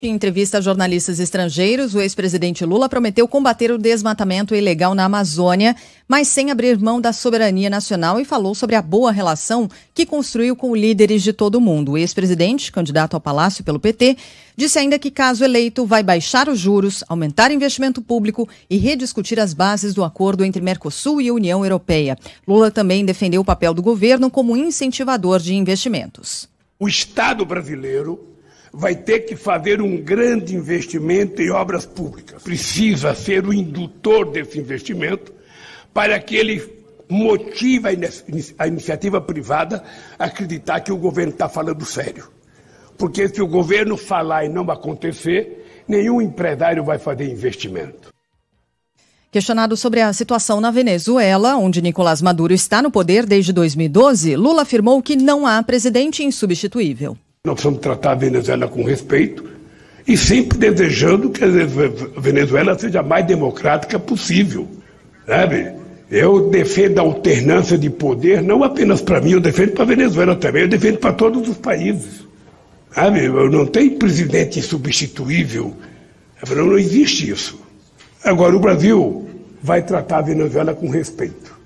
Em entrevista a jornalistas estrangeiros, o ex-presidente Lula prometeu combater o desmatamento ilegal na Amazônia, mas sem abrir mão da soberania nacional e falou sobre a boa relação que construiu com líderes de todo o mundo. O ex-presidente, candidato ao Palácio pelo PT, disse ainda que, caso eleito, vai baixar os juros, aumentar investimento público e rediscutir as bases do acordo entre Mercosul e União Europeia. Lula também defendeu o papel do governo como incentivador de investimentos. O Estado brasileiro vai ter que fazer um grande investimento em obras públicas. Precisa ser o indutor desse investimento para que ele motive a, iniciativa privada a acreditar que o governo está falando sério. Porque se o governo falar e não acontecer, nenhum empresário vai fazer investimento. Questionado sobre a situação na Venezuela, onde Nicolás Maduro está no poder desde 2012, Lula afirmou que não há presidente insubstituível. Nós precisamos tratar a Venezuela com respeito e sempre desejando que a Venezuela seja a mais democrática possível. Sabe? Né, eu defendo a alternância de poder, não apenas para mim, eu defendo para a Venezuela também, eu defendo para todos os países. Sabe? Né, eu não tem presidente insubstituível. Não existe isso. Agora, o Brasil vai tratar a Venezuela com respeito.